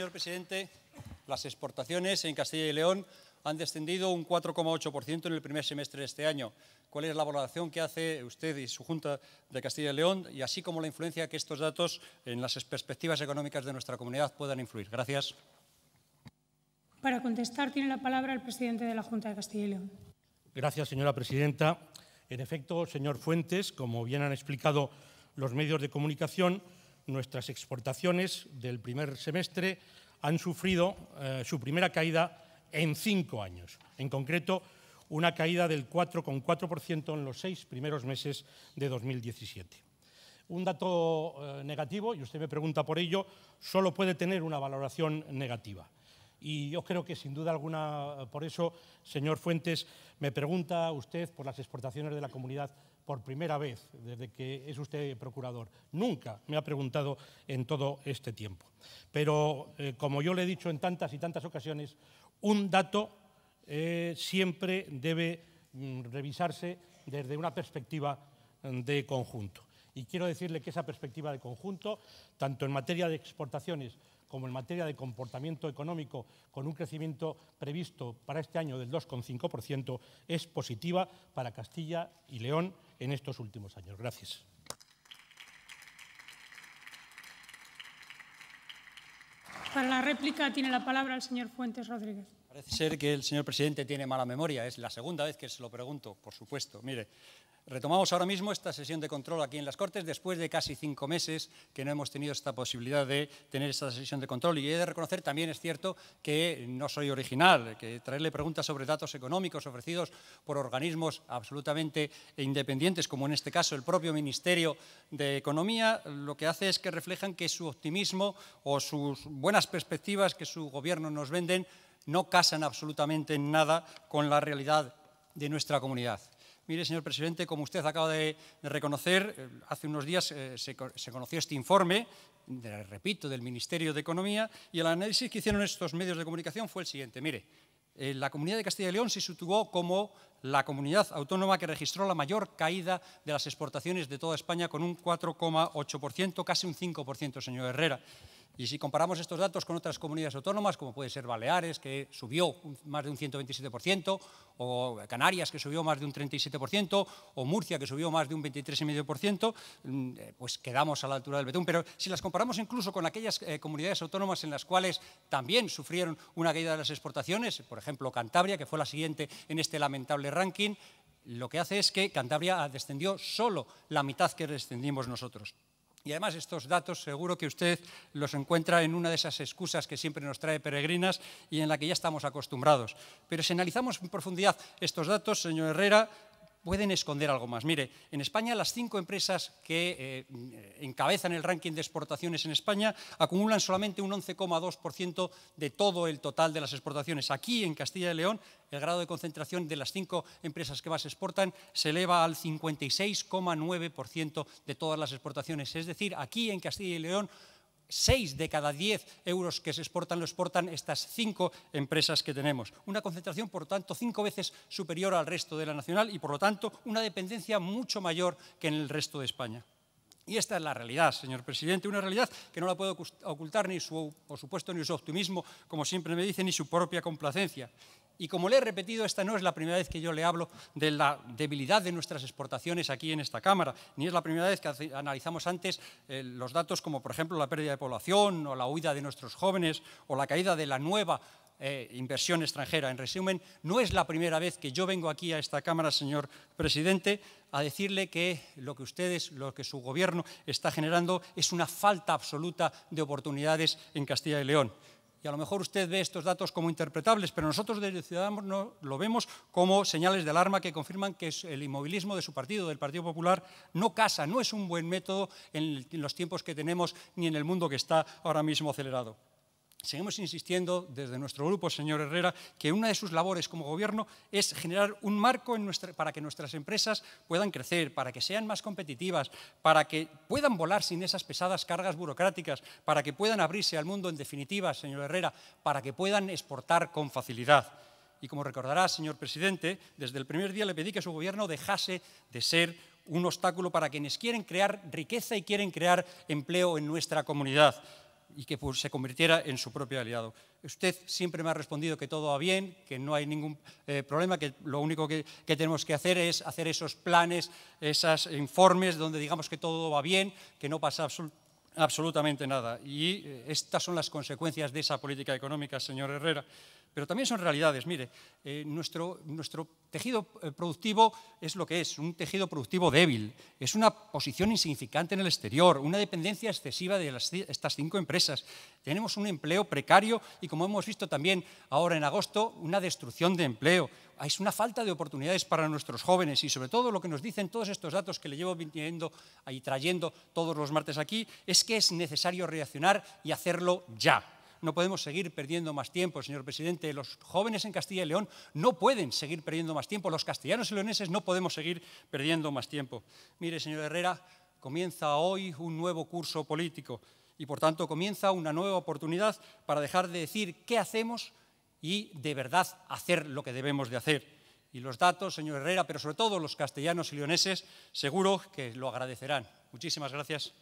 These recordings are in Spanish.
Señor presidente, las exportaciones en Castilla y León han descendido un 4,8% en el primer semestre de este año. ¿Cuál es la valoración que hace usted y su Junta de Castilla y León y así como la influencia que estos datos en las perspectivas económicas de nuestra comunidad puedan influir? Gracias. Para contestar tiene la palabra el presidente de la Junta de Castilla y León. Gracias, señora presidenta. En efecto, señor Fuentes, como bien han explicado los medios de comunicación, nuestras exportaciones del primer semestre han sufrido eh, su primera caída en cinco años. En concreto, una caída del 4,4% en los seis primeros meses de 2017. Un dato eh, negativo, y usted me pregunta por ello, solo puede tener una valoración negativa. Y yo creo que sin duda alguna, por eso, señor Fuentes, me pregunta usted por las exportaciones de la comunidad por primera vez desde que es usted procurador. Nunca me ha preguntado en todo este tiempo. Pero, eh, como yo le he dicho en tantas y tantas ocasiones, un dato eh, siempre debe mm, revisarse desde una perspectiva mm, de conjunto. Y quiero decirle que esa perspectiva de conjunto, tanto en materia de exportaciones como en materia de comportamiento económico, con un crecimiento previsto para este año del 2,5%, es positiva para Castilla y León en estos últimos años. Gracias. Para la réplica tiene la palabra el señor Fuentes Rodríguez. Parece ser que el señor presidente tiene mala memoria. Es la segunda vez que se lo pregunto, por supuesto. Mire, retomamos ahora mismo esta sesión de control aquí en las Cortes después de casi cinco meses que no hemos tenido esta posibilidad de tener esta sesión de control. Y he de reconocer también es cierto que no soy original, que traerle preguntas sobre datos económicos ofrecidos por organismos absolutamente independientes, como en este caso el propio Ministerio de Economía, lo que hace es que reflejan que su optimismo o sus buenas perspectivas que su gobierno nos venden no casan absolutamente nada con la realidad de nuestra comunidad. Mire, señor presidente, como usted acaba de reconocer, eh, hace unos días eh, se, conoció este informe, repito, del Ministerio de Economía, y el análisis que hicieron estos medios de comunicación fue el siguiente. Mire, eh, la comunidad de Castilla y León se situó como la comunidad autónoma que registró la mayor caída de las exportaciones de toda España con un 4,8%, casi un 5%, señor Herrera. Y si comparamos estos datos con otras comunidades autónomas, como puede ser Baleares, que subió más de un 127%, o Canarias, que subió más de un 37%, o Murcia, que subió más de un 23,5%, mm, eh, pues quedamos a la altura del betún. Pero si las comparamos incluso con aquellas eh, comunidades autónomas en las cuales también sufrieron una caída de las exportaciones, por ejemplo Cantabria, que fue la siguiente en este lamentable ranking, lo que hace es que Cantabria ah, descendió solo la mitad que descendimos nosotros. Y además estos datos seguro que usted los encuentra en una de esas excusas que siempre nos trae peregrinas y en la que ya estamos acostumbrados. Pero si analizamos en profundidad estos datos, señor Herrera, pueden esconder algo más. Mire, en España las cinco empresas que eh, encabezan el ranking de exportaciones en España acumulan solamente un 11,2% de todo el total de las exportaciones. Aquí, en Castilla y León, el grado de concentración de las cinco empresas que más exportan se eleva al 56,9% de todas las exportaciones. Es decir, aquí en Castilla y León Seis de cada diez euros que se exportan lo exportan estas cinco empresas que tenemos. Una concentración, por tanto, cinco veces superior al resto de la nacional y, por lo tanto, una dependencia mucho mayor que en el resto de España. Y esta es la realidad, señor presidente, una realidad que no la puedo ocultar ni su, por supuesto, ni su optimismo, como siempre me dice, ni su propia complacencia. Y como le he repetido, esta no es la primera vez que yo le hablo de la debilidad de nuestras exportaciones aquí en esta Cámara, ni es la primera vez que analizamos antes eh, los datos como, por ejemplo, la pérdida de población o la huida de nuestros jóvenes o la caída de la nueva eh, inversión extranjera. En resumen, no es la primera vez que yo vengo aquí a esta Cámara, señor presidente, a decirle que lo que ustedes, lo que su gobierno está generando es una falta absoluta de oportunidades en Castilla y León y a lo mejor usted ve estos datos como interpretables, pero nosotros desde Ciudadanos lo vemos como señales de alarma que confirman que el inmovilismo de su partido, del Partido Popular, no casa, no es un buen método en los tiempos que tenemos ni en el mundo que está ahora mismo acelerado. Seguimos insistiendo desde nuestro grupo, señor Herrera, que una de sus labores como gobierno es generar un marco para que nuestras empresas puedan crecer, para que sean más competitivas, para que puedan volar sin esas pesadas cargas burocráticas, para que puedan abrirse al mundo en definitiva, señor Herrera, para que puedan exportar con facilidad. Y como recordará, señor presidente, desde el primer día le pedí que su gobierno dejase de ser un obstáculo para quienes quieren crear riqueza y quieren crear empleo en nuestra comunidad y que se convirtiera en su propio aliado. Usted siempre me ha respondido que todo va bien, que no hay ningún eh, problema, que lo único que, tenemos que hacer es hacer esos planes, esos informes donde digamos que todo va bien, que no pasa absolutamente nada. Y eh, estas son las consecuencias de esa política económica, señor Herrera pero también son realidades. Mire, eh, nuestro, tejido eh, productivo es lo que es, un tejido productivo débil, es una posición insignificante en el exterior, una dependencia excesiva de estas cinco empresas. Tenemos un empleo precario y, como hemos visto también ahora en agosto, una destrucción de empleo. Ah, es una falta de oportunidades para nuestros jóvenes y, sobre todo, lo que nos dicen todos estos datos que le llevo viniendo y trayendo todos los martes aquí, es que es necesario reaccionar y hacerlo ya. No podemos seguir perdiendo más tiempo, señor presidente. Los jóvenes en Castilla y León no pueden seguir perdiendo más tiempo. Los castellanos y leoneses no podemos seguir perdiendo más tiempo. Mire, señor Herrera, comienza hoy un nuevo curso político y, por tanto, comienza una nueva oportunidad para dejar de decir qué hacemos y de verdad hacer lo que debemos de hacer. Y los datos, señor Herrera, pero sobre todo los castellanos y leoneses, seguro que lo agradecerán. Muchísimas gracias.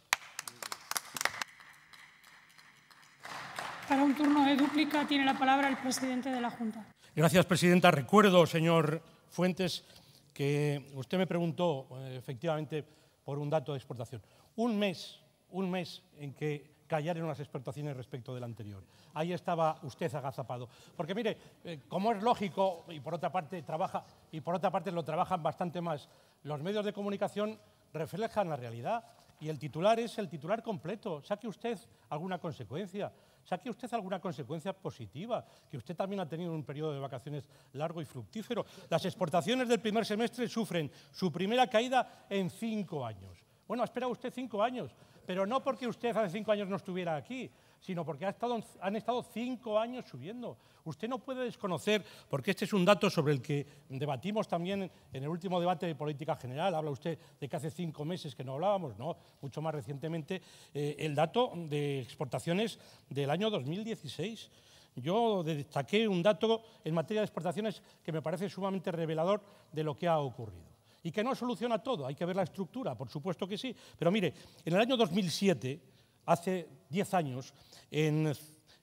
Para un turno de dúplica tiene la palabra el presidente de la Junta. Gracias, presidenta. Recuerdo, señor Fuentes, que usted me preguntó eh, efectivamente por un dato de exportación. Un mes, un mes en que callaron las exportaciones respecto del anterior. Ahí estaba usted agazapado. Porque mire, eh, como es lógico, y por otra parte trabaja, y por otra parte lo trabajan bastante más, los medios de comunicación reflejan la realidad y el titular es el titular completo. Saque usted alguna consecuencia. Saque usted alguna consecuencia positiva, que usted también ha tenido un periodo de vacaciones largo y fructífero. Las exportaciones del primer semestre sufren su primera caída en cinco años. Bueno, ha esperado usted cinco años, pero no porque usted hace cinco años no estuviera aquí, sino porque ha estado, han estado cinco años subiendo. Usted no puede desconocer, porque este es un dato sobre el que debatimos también en el último debate de política general, habla usted de que hace cinco meses que no hablábamos, no, mucho más recientemente, eh, el dato de exportaciones del año 2016. Yo destaqué un dato en materia de exportaciones que me parece sumamente revelador de lo que ha ocurrido. Y que no soluciona todo, hay que ver la estructura, por supuesto que sí. Pero mire, en el año 2007, hace 10 años, en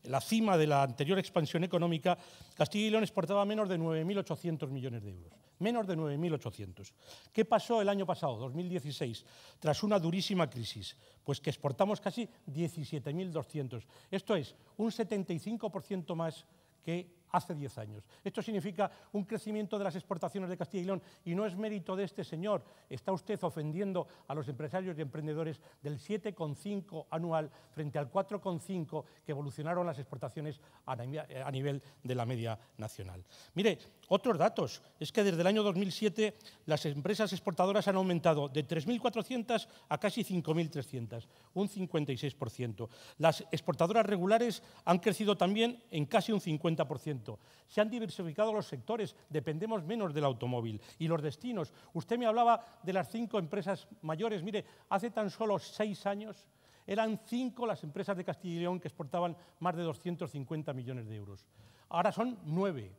la cima de la anterior expansión económica, Castilla y León exportaba menos de 9.800 millones de euros. Menos de 9.800. ¿Qué pasó el año pasado, 2016, tras una durísima crisis? Pues que exportamos casi 17.200. Esto es un 75% más que hace 10 años. Esto significa un crecimiento de las exportaciones de Castilla y León y no es mérito de este señor. Está usted ofendiendo a los empresarios y emprendedores del 7,5 anual frente al 4,5 que evolucionaron las exportaciones a nivel de la media nacional. Mire, otros datos. Es que desde el año 2007 las empresas exportadoras han aumentado de 3.400 a casi 5.300, un 56%. Las exportadoras regulares han crecido también en casi un 50% se han diversificado los sectores, dependemos menos del automóvil y los destinos. Usted me hablaba de las cinco empresas mayores. Mire, hace tan solo seis años eran cinco las empresas de Castilla y León que exportaban más de 250 millones de euros. Ahora son nueve.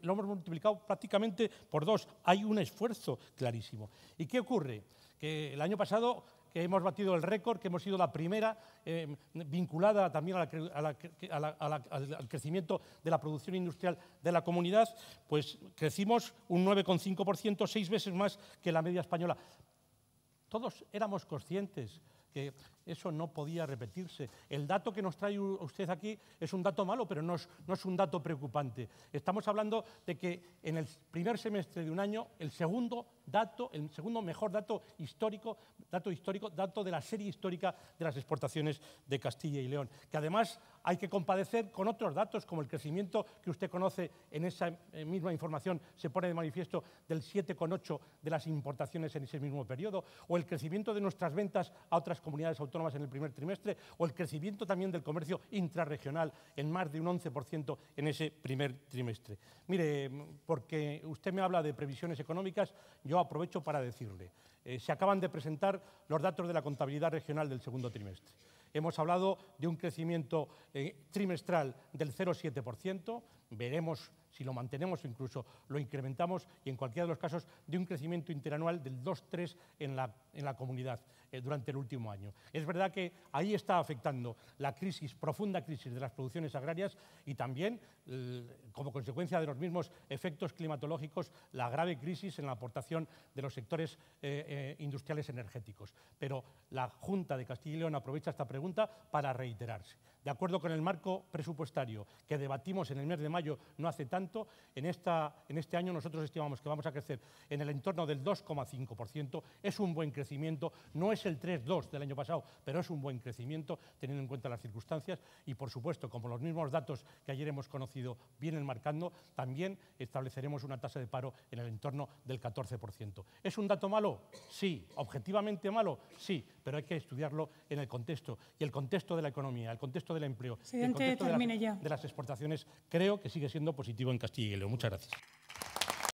lo hemos multiplicado prácticamente por dos. Hay un esfuerzo clarísimo. ¿Y qué ocurre? Que el año pasado que hemos batido el récord, que hemos sido la primera eh, vinculada también al crecimiento de la producción industrial de la comunidad, pues crecimos un 9,5%, seis veces más que la media española. Todos éramos conscientes que eso no podía repetirse. El dato que nos trae usted aquí es un dato malo, pero no es, un dato preocupante. Estamos hablando de que en el primer semestre de un año, el segundo dato, el segundo mejor dato histórico, dato histórico, dato de la serie histórica de las exportaciones de Castilla y León, que además hay que compadecer con otros datos como el crecimiento que usted conoce en esa eh, misma información se pone de manifiesto del 7,8 de las importaciones en ese mismo periodo o el crecimiento de nuestras ventas a otras comunidades autónomas en el primer trimestre o el crecimiento también del comercio intrarregional en más de un 11% en ese primer trimestre. Mire, porque usted me habla de previsiones económicas, yo aprovecho para decirle, eh, se acaban de presentar los datos de la contabilidad regional del segundo trimestre. Hemos hablado de un crecimiento eh, trimestral del 0,7%, veremos si lo mantenemos o incluso lo incrementamos y en cualquiera de los casos de un crecimiento interanual del 2-3 en la, en comunidad eh, durante el último año. Es verdad que ahí está afectando la crisis, profunda crisis de las producciones agrarias y también, como consecuencia de los mismos efectos climatológicos, la grave crisis en la aportación de los sectores eh, eh, industriales energéticos. Pero la Junta de Castilla y León aprovecha esta pregunta para reiterarse. De acuerdo con el marco presupuestario que debatimos en el mes de mayo, no hace tanto, en, esta, en este año nosotros estimamos que vamos a crecer en el entorno del 2,5%, es un buen crecimiento, no es el 3,2 del año pasado, pero es un buen crecimiento teniendo en cuenta las circunstancias y por supuesto, como los mismos datos que ayer hemos conocido vienen marcando, también estableceremos una tasa de paro en el entorno del 14%. ¿Es un dato malo? Sí, objetivamente malo, sí, pero hay que estudiarlo en el contexto y el contexto de la economía, el contexto del empleo, el contexto de, de las exportaciones, creo que sigue siendo positivo en Castilla y León. Muchas gracias.